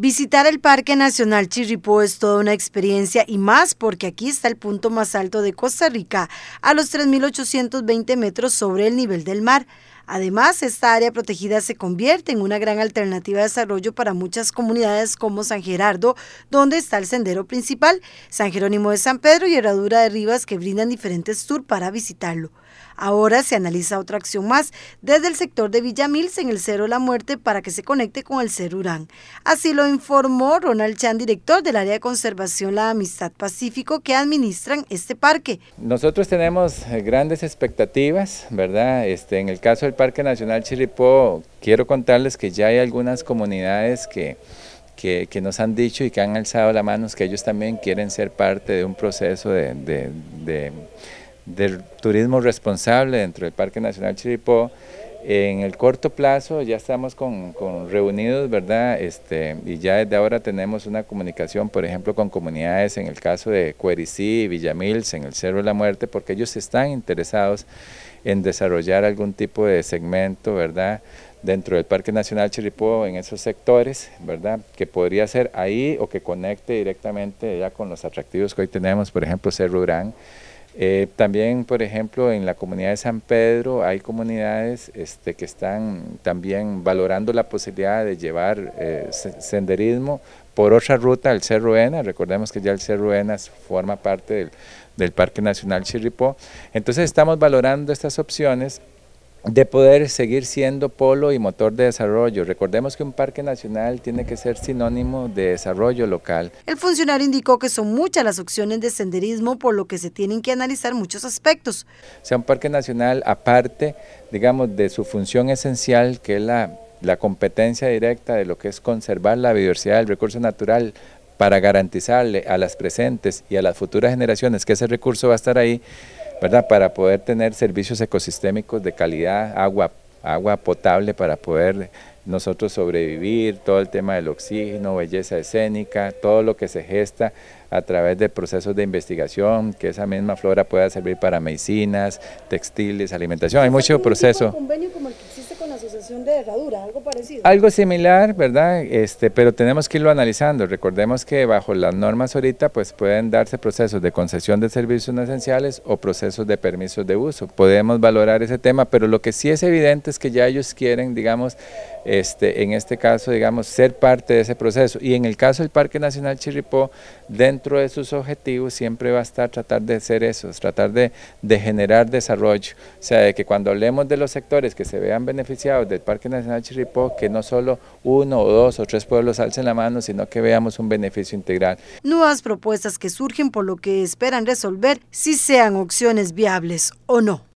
Visitar el Parque Nacional Chirripó es toda una experiencia y más porque aquí está el punto más alto de Costa Rica, a los 3.820 metros sobre el nivel del mar. Además, esta área protegida se convierte en una gran alternativa de desarrollo para muchas comunidades como San Gerardo, donde está el sendero principal, San Jerónimo de San Pedro y Herradura de Rivas, que brindan diferentes tours para visitarlo. Ahora se analiza otra acción más desde el sector de Villamils en el Cerro La Muerte para que se conecte con el Cerro Urán. Así lo informó Ronald Chan, director del área de conservación La Amistad Pacífico que administran este parque. Nosotros tenemos eh, grandes expectativas, ¿verdad? Este, en el caso del Parque Nacional chiripó quiero contarles que ya hay algunas comunidades que, que, nos han dicho y que han alzado la mano, que ellos también quieren ser parte de un proceso de, de, de turismo responsable dentro del Parque Nacional Chiripó en el corto plazo ya estamos con, reunidos, ¿verdad? Este, y ya desde ahora tenemos una comunicación, por ejemplo, con comunidades, en el caso de Cuericí, Villamils, en el Cerro de la Muerte, porque ellos están interesados en desarrollar algún tipo de segmento, ¿verdad? Dentro del Parque Nacional Chirripó, en esos sectores, ¿verdad? Que podría ser ahí o que conecte directamente ya con los atractivos que hoy tenemos, por ejemplo, Cerro Urán, eh, también, por ejemplo, en la comunidad de San Pedro hay comunidades este, que están también valorando la posibilidad de llevar eh, senderismo por otra ruta al Cerro Ena. Recordemos que ya el Cerro Ena forma parte del, del Parque Nacional Chirripó. Entonces estamos valorando estas opciones de poder seguir siendo polo y motor de desarrollo. Recordemos que un parque nacional tiene que ser sinónimo de desarrollo local. El funcionario indicó que son muchas las opciones de senderismo, por lo que se tienen que analizar muchos aspectos. O sea, un parque nacional aparte, digamos, de su función esencial, que es la, la competencia directa de lo que es conservar la biodiversidad del recurso natural, para garantizarle a las presentes y a las futuras generaciones que ese recurso va a estar ahí, ¿verdad? Para poder tener servicios ecosistémicos de calidad, agua, agua potable para poder nosotros sobrevivir, todo el tema del oxígeno, belleza escénica, todo lo que se gesta a través de procesos de investigación, que esa misma flora pueda servir para medicinas, textiles, alimentación, hay mucho proceso de herradura, algo parecido. Algo similar, ¿verdad? Este, pero tenemos que irlo analizando. Recordemos que bajo las normas ahorita pues pueden darse procesos de concesión de servicios no esenciales o procesos de permisos de uso. Podemos valorar ese tema, pero lo que sí es evidente es que ya ellos quieren, digamos, este, en este caso, digamos, ser parte de ese proceso. Y en el caso del Parque Nacional Chirripó, dentro de sus objetivos siempre va a estar tratar de hacer eso, tratar de, generar desarrollo. O sea, de que cuando hablemos de los sectores que se vean beneficiados del Parque Nacional Chirripó, que no solo uno o dos o tres pueblos alcen la mano, sino que veamos un beneficio integral. Nuevas propuestas que surgen por lo que esperan resolver si sean opciones viables o no.